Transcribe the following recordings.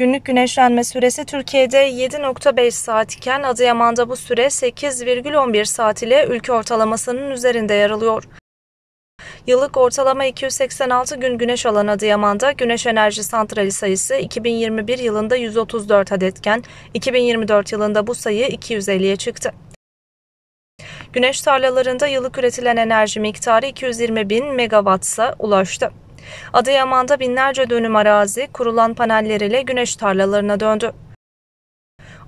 Günlük güneşlenme süresi Türkiye'de 7.5 saat iken Adıyaman'da bu süre 8,11 saat ile ülke ortalamasının üzerinde yer alıyor. Yıllık ortalama 286 gün güneş alan Adıyaman'da güneş enerji santrali sayısı 2021 yılında 134 adetken 2024 yılında bu sayı 250'ye çıktı. Güneş tarlalarında yıllık üretilen enerji miktarı 220 bin megawattsa ulaştı. Adıyaman'da binlerce dönüm arazi kurulan paneller ile güneş tarlalarına döndü.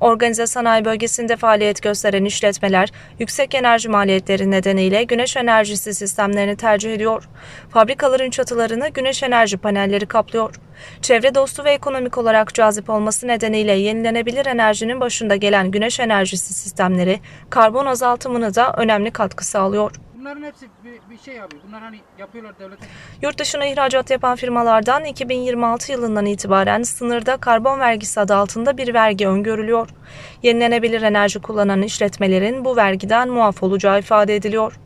Organize sanayi bölgesinde faaliyet gösteren işletmeler yüksek enerji maliyetleri nedeniyle güneş enerjisi sistemlerini tercih ediyor. Fabrikaların çatılarını güneş enerji panelleri kaplıyor. Çevre dostu ve ekonomik olarak cazip olması nedeniyle yenilenebilir enerjinin başında gelen güneş enerjisi sistemleri karbon azaltımını da önemli katkı sağlıyor bunların hepsi bir, bir şey abi. Bunlar hani yapıyorlar devlete. Yurt dışına ihracat yapan firmalardan 2026 yılından itibaren sınırda karbon vergisi adı altında bir vergi öngörülüyor. Yenilenebilir enerji kullanan işletmelerin bu vergiden muaf olacağı ifade ediliyor.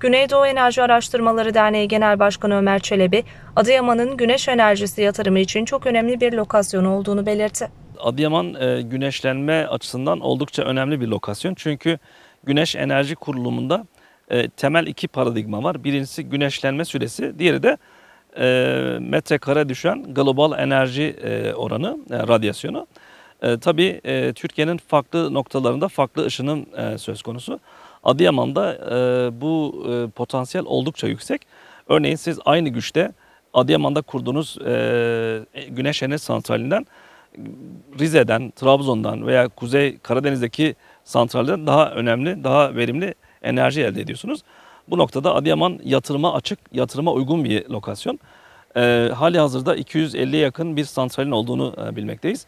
Güneydoğu Enerji Araştırmaları Derneği Genel Başkanı Ömer Çelebi, Adıyaman'ın güneş enerjisi yatırımı için çok önemli bir lokasyon olduğunu belirtti. Adıyaman e, güneşlenme açısından oldukça önemli bir lokasyon. Çünkü Güneş Enerji Kurulumu'nda e, temel iki paradigma var. Birincisi güneşlenme süresi, diğeri de e, metrekare düşen global enerji e, oranı, e, radyasyonu. tabii Türkiye'nin farklı noktalarında farklı ışının söz konusu. Adıyaman'da bu potansiyel oldukça yüksek. Örneğin siz aynı güçte Adıyaman'da kurduğunuz güneş enerji santralinden Rize'den, Trabzon'dan veya Kuzey Karadeniz'deki santrallerden daha önemli, daha verimli enerji elde ediyorsunuz. Bu noktada Adıyaman yatırıma açık, yatırıma uygun bir lokasyon. E, hali hazırda 250'ye yakın bir santralin olduğunu e, bilmekteyiz.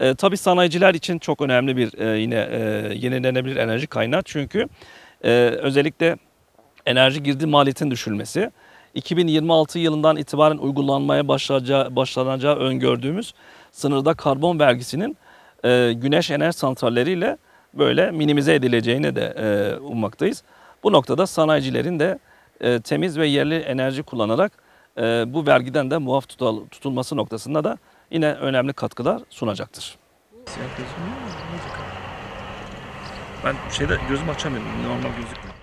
E, tabii sanayiciler için çok önemli bir e, yine e, yenilenebilir enerji kaynağı. Çünkü e, özellikle enerji girdi maliyetin düşülmesi, 2026 yılından itibaren uygulanmaya başlayacağı, başlanacağı öngördüğümüz sınırda karbon vergisinin e, güneş enerji santralleriyle ile böyle minimize edileceğini de e, ummaktayız. Bu noktada sanayicilerin de e, temiz ve yerli enerji kullanarak e, bu vergiden de muaf tutal, tutulması noktasında da yine önemli katkılar sunacaktır. Ben şeyde gözüm açamıyorum. Normal gözükmüyor.